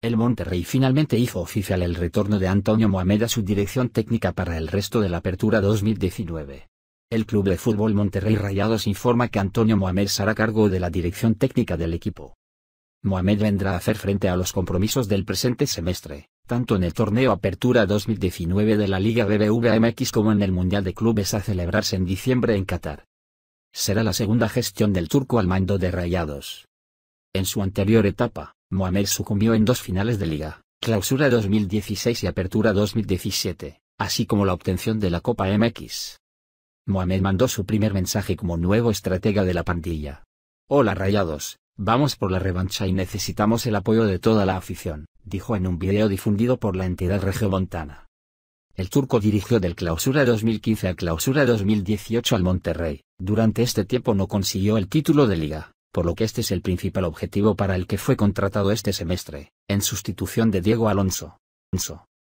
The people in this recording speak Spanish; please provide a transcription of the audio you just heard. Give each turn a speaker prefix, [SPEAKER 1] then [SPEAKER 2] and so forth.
[SPEAKER 1] El Monterrey finalmente hizo oficial el retorno de Antonio Mohamed a su dirección técnica para el resto de la apertura 2019. El Club de Fútbol Monterrey Rayados informa que Antonio Mohamed será cargo de la dirección técnica del equipo. Mohamed vendrá a hacer frente a los compromisos del presente semestre, tanto en el torneo Apertura 2019 de la Liga BBVA-MX como en el Mundial de Clubes a celebrarse en diciembre en Qatar. Será la segunda gestión del turco al mando de Rayados. En su anterior etapa, Mohamed sucumbió en dos finales de liga, Clausura 2016 y Apertura 2017, así como la obtención de la Copa MX. Mohamed mandó su primer mensaje como nuevo estratega de la pandilla. Hola rayados, vamos por la revancha y necesitamos el apoyo de toda la afición, dijo en un video difundido por la entidad regiomontana. El turco dirigió del clausura 2015 al clausura 2018 al Monterrey, durante este tiempo no consiguió el título de liga, por lo que este es el principal objetivo para el que fue contratado este semestre, en
[SPEAKER 2] sustitución de Diego Alonso. Alonso.